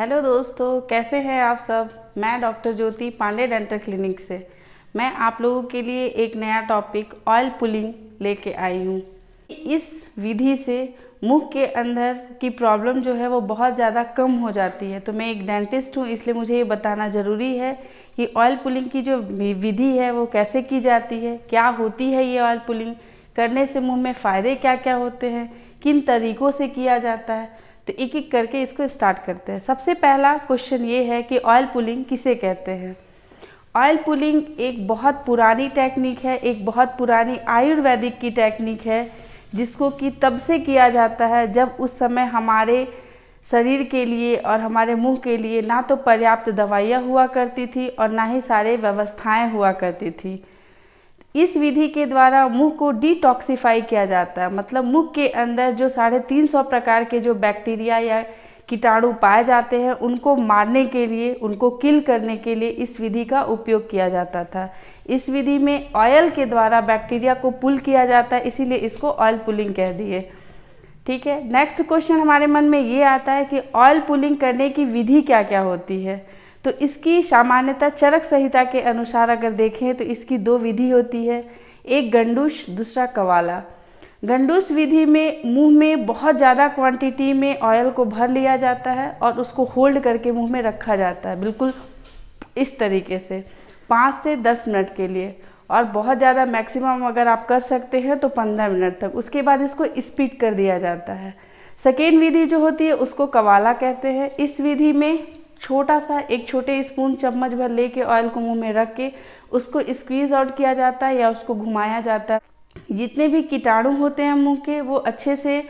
hello दोस्तों कैसे हैं आप सब मैं doctor Jyoti Pandey dental clinic से मैं आप लोगों के लिए एक नया टॉपिक ऑयल पुलिंग लेके आई हूँ इस विधि से मुख के अंदर की प्रॉब्लम जो है वो बहुत ज़्यादा कम हो जाती है तो मैं एक डेंटिस्ट हूँ इसलिए मुझे ये बताना ज़रूरी है कि ऑयल पुलिंग की जो विधि है वो कैसे की जाती है क्या होती है ये ऑयल पुलिंग करने से मुँह में फ़ायदे क्या क्या होते हैं किन तरीक़ों से किया जाता है तो एक एक करके इसको स्टार्ट करते हैं सबसे पहला क्वेश्चन ये है कि ऑयल पुलिंग किसे कहते हैं ऑयल पुलिंग एक बहुत पुरानी टेक्निक है एक बहुत पुरानी आयुर्वेदिक की टेक्निक है जिसको कि तब से किया जाता है जब उस समय हमारे शरीर के लिए और हमारे मुंह के लिए ना तो पर्याप्त दवाइयाँ हुआ करती थी और ना ही सारे व्यवस्थाएं हुआ करती थी इस विधि के द्वारा मुंह को डिटॉक्सीफाई किया जाता है मतलब मुंह के अंदर जो साढ़े तीन सौ प्रकार के जो बैक्टीरिया या कीटाणु पाए जाते हैं उनको मारने के लिए उनको किल करने के लिए इस विधि का उपयोग किया जाता था इस विधि में ऑयल के द्वारा बैक्टीरिया को पुल किया जाता है इसीलिए इसको ऑयल पुलिंग कह दिए ठीक है नेक्स्ट क्वेश्चन हमारे मन में ये आता है कि ऑयल पुलिंग करने की विधि क्या क्या होती है तो इसकी सामान्यता चरक संहिता के अनुसार अगर देखें तो इसकी दो विधि होती है एक गंडूस दूसरा कवाला गंडूस विधि में मुंह में बहुत ज़्यादा क्वांटिटी में ऑयल को भर लिया जाता है और उसको होल्ड करके मुंह में रखा जाता है बिल्कुल इस तरीके से पाँच से दस मिनट के लिए और बहुत ज़्यादा मैक्सिमम अगर आप कर सकते हैं तो पंद्रह मिनट तक उसके बाद इसको स्पीड कर दिया जाता है सेकेंड विधि जो होती है उसको कवाला कहते हैं इस विधि में छोटा सा एक छोटे स्पून चम्मच भर लेके ऑयल को मुंह में रख के उसको स्क्वीज आउट किया जाता है या उसको घुमाया जाता है जितने भी कीटाणु होते हैं मुंह के वो अच्छे से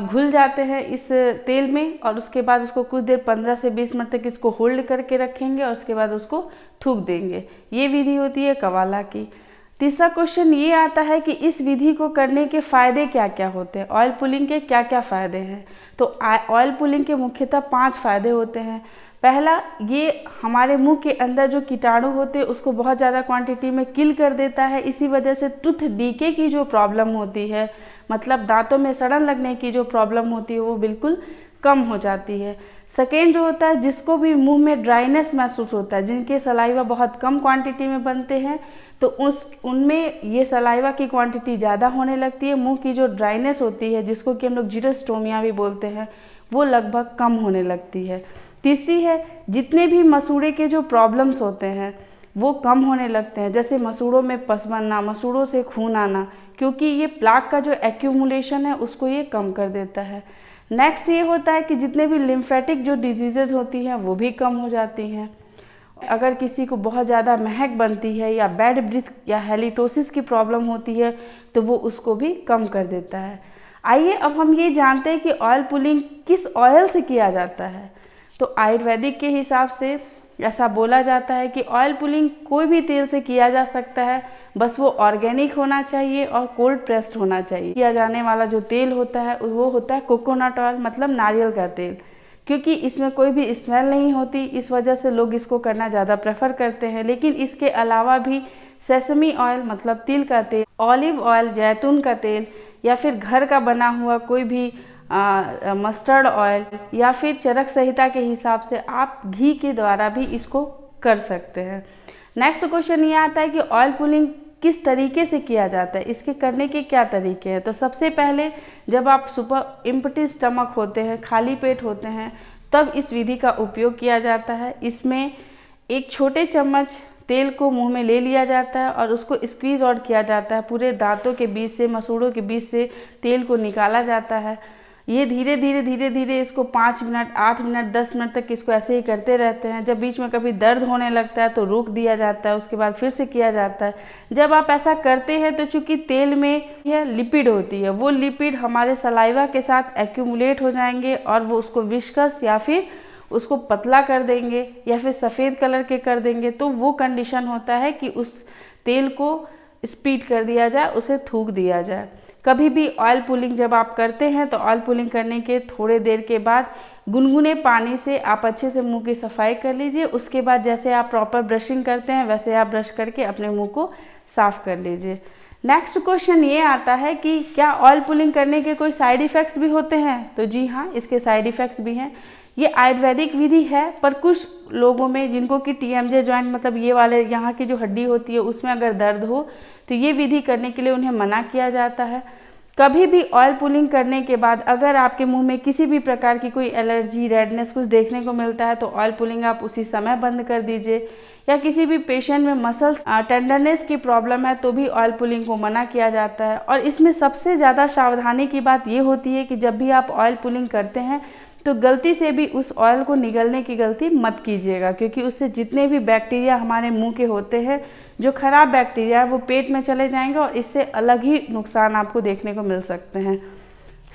घुल जाते हैं इस तेल में और उसके बाद उसको कुछ देर 15 से 20 मिनट तक इसको होल्ड करके रखेंगे और उसके बाद उसको थूक देंगे ये विधि होती है कवाला की तीसरा क्वेश्चन ये आता है कि इस विधि को करने के फ़ायदे क्या क्या होते हैं ऑयल पुलिंग के क्या क्या फ़ायदे हैं तो ऑयल पुलिंग के मुख्यतः पांच फ़ायदे होते हैं पहला ये हमारे मुंह के अंदर जो कीटाणु होते हैं उसको बहुत ज़्यादा क्वांटिटी में किल कर देता है इसी वजह से टूथ डीके की जो प्रॉब्लम होती है मतलब दांतों में सड़न लगने की जो प्रॉब्लम होती है वो बिल्कुल कम हो जाती है सेकेंड जो होता है जिसको भी मुंह में ड्राइनेस महसूस होता है जिनके सलाइवा बहुत कम क्वांटिटी में बनते हैं तो उस उनमें ये सलाइवा की क्वांटिटी ज़्यादा होने लगती है मुंह की जो ड्राइनेस होती है जिसको कि हम लोग जीरोस्टोमिया भी बोलते हैं वो लगभग कम होने लगती है तीसरी है जितने भी मसूड़े के जो प्रॉब्लम्स होते हैं वो कम होने लगते हैं जैसे मसूड़ों में पस बनना मसूड़ों से खून आना क्योंकि ये प्लाक का जो एक्यूमुलेशन है उसको ये कम कर देता है नेक्स्ट ये होता है कि जितने भी लिम्फेटिक जो डिजीज़ होती हैं वो भी कम हो जाती हैं अगर किसी को बहुत ज़्यादा महक बनती है या बैड ब्रिथ या हेलिटोसिस की प्रॉब्लम होती है तो वो उसको भी कम कर देता है आइए अब हम ये जानते हैं कि ऑयल पुलिंग किस ऑयल से किया जाता है तो आयुर्वेदिक के हिसाब से ऐसा बोला जाता है कि ऑयल पुलिंग कोई भी तेल से किया जा सकता है बस वो ऑर्गेनिक होना चाहिए और कोल्ड प्रेस्ड होना चाहिए किया जाने वाला जो तेल होता है वो होता है कोकोनट ऑयल मतलब नारियल का तेल क्योंकि इसमें कोई भी स्मेल नहीं होती इस वजह से लोग इसको करना ज़्यादा प्रेफर करते हैं लेकिन इसके अलावा भी सेसमी ऑयल मतलब तिल का तेल ऑलिव ऑयल जैतून का तेल या फिर घर का बना हुआ कोई भी मस्टर्ड ऑयल या फिर चरक संहिता के हिसाब से आप घी के द्वारा भी इसको कर सकते हैं नेक्स्ट क्वेश्चन ये आता है कि ऑयल पुलिंग किस तरीके से किया जाता है इसके करने के क्या तरीके हैं तो सबसे पहले जब आप सुपर इम्पटी स्टमक होते हैं खाली पेट होते हैं तब इस विधि का उपयोग किया जाता है इसमें एक छोटे चम्मच तेल को मुंह में ले लिया जाता है और उसको स्क्वीज़ आउट किया जाता है पूरे दांतों के बीच से मसूड़ों के बीच से तेल को निकाला जाता है ये धीरे धीरे धीरे धीरे इसको पाँच मिनट आठ मिनट दस मिनट तक इसको ऐसे ही करते रहते हैं जब बीच में कभी दर्द होने लगता है तो रोक दिया जाता है उसके बाद फिर से किया जाता है जब आप ऐसा करते हैं तो चूंकि तेल में यह लिपिड होती है वो लिपिड हमारे सलाइवा के साथ एक्यूमुलेट हो जाएंगे और वो उसको विशकस या फिर उसको पतला कर देंगे या फिर सफ़ेद कलर के कर देंगे तो वो कंडीशन होता है कि उस तेल को स्पीड कर दिया जाए उसे थूक दिया जाए कभी भी ऑयल पुलिंग जब आप करते हैं तो ऑयल पुलिंग करने के थोड़े देर के बाद गुनगुने पानी से आप अच्छे से मुंह की सफाई कर लीजिए उसके बाद जैसे आप प्रॉपर ब्रशिंग करते हैं वैसे आप ब्रश करके अपने मुंह को साफ़ कर लीजिए नेक्स्ट क्वेश्चन ये आता है कि क्या ऑयल पुलिंग करने के कोई साइड इफ़ेक्ट्स भी होते हैं तो जी हाँ इसके साइड इफ़ेक्ट्स भी हैं ये आयुर्वेदिक विधि है पर कुछ लोगों में जिनको कि टी एम जे ज्वाइंट मतलब ये वाले यहाँ की जो हड्डी होती है उसमें अगर दर्द हो तो ये विधि करने के लिए उन्हें मना किया जाता है कभी भी ऑयल पुलिंग करने के बाद अगर आपके मुंह में किसी भी प्रकार की कोई एलर्जी रेडनेस कुछ देखने को मिलता है तो ऑयल पुलिंग आप उसी समय बंद कर दीजिए या किसी भी पेशेंट में मसल्स टेंडरनेस की प्रॉब्लम है तो भी ऑयल पुलिंग को मना किया जाता है और इसमें सबसे ज़्यादा सावधानी की बात ये होती है कि जब भी आप ऑयल पुलिंग करते हैं तो गलती से भी उस ऑयल को निगलने की गलती मत कीजिएगा क्योंकि उससे जितने भी बैक्टीरिया हमारे मुंह के होते हैं जो ख़राब बैक्टीरिया है वो पेट में चले जाएंगे और इससे अलग ही नुकसान आपको देखने को मिल सकते हैं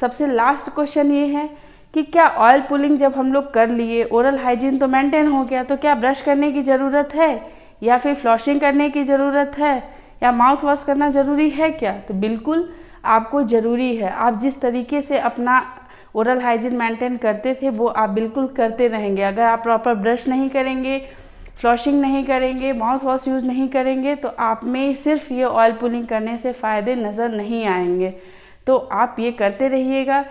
सबसे लास्ट क्वेश्चन ये है कि क्या ऑयल पुलिंग जब हम लोग कर लिए ओरल हाइजीन तो मेंटेन हो गया तो क्या ब्रश करने की ज़रूरत है या फिर फ्लॉशिंग करने की ज़रूरत है या माउथ वॉश करना ज़रूरी है क्या तो बिल्कुल आपको ज़रूरी है आप जिस तरीके से अपना ओरल हाइजीन मेंटेन करते थे वो आप बिल्कुल करते रहेंगे अगर आप प्रॉपर ब्रश नहीं करेंगे फ्लॉशिंग नहीं करेंगे माउथ वॉश यूज़ नहीं करेंगे तो आप में सिर्फ ये ऑयल पुलिंग करने से फ़ायदे नज़र नहीं आएंगे तो आप ये करते रहिएगा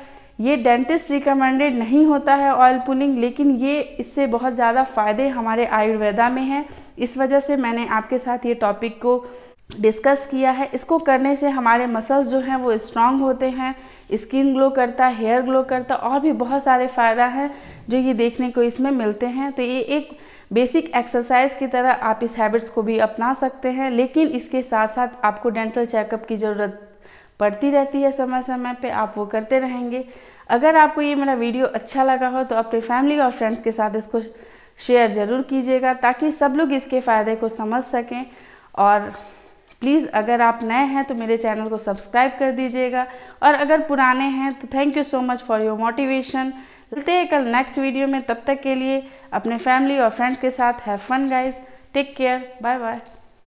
ये डेंटिस्ट रिकमेंडेड नहीं होता है ऑयल पुलिंग लेकिन ये इससे बहुत ज़्यादा फ़ायदे हमारे आयुर्वेदा में हैं इस वजह से मैंने आपके साथ ये टॉपिक को डिस्कस किया है इसको करने से हमारे मसल्स जो हैं वो स्ट्रांग होते हैं स्किन ग्लो करता हेयर ग्लो करता और भी बहुत सारे फ़ायदा हैं जो ये देखने को इसमें मिलते हैं तो ये एक बेसिक एक्सरसाइज की तरह आप इस हैबिट्स को भी अपना सकते हैं लेकिन इसके साथ साथ आपको डेंटल चेकअप की ज़रूरत पड़ती रहती है समय समय पे आप वो करते रहेंगे अगर आपको ये मेरा वीडियो अच्छा लगा हो तो अपने फैमिली और फ्रेंड्स के साथ इसको शेयर ज़रूर कीजिएगा ताकि सब लोग इसके फ़ायदे को समझ सकें और प्लीज़ अगर आप नए हैं तो मेरे चैनल को सब्सक्राइब कर दीजिएगा और अगर पुराने हैं तो thank you so much for your motivation मिलते हैं कल नेक्स्ट वीडियो में तब तक के लिए अपने फैमिली और फ्रेंड्स के साथ have fun guys take care bye bye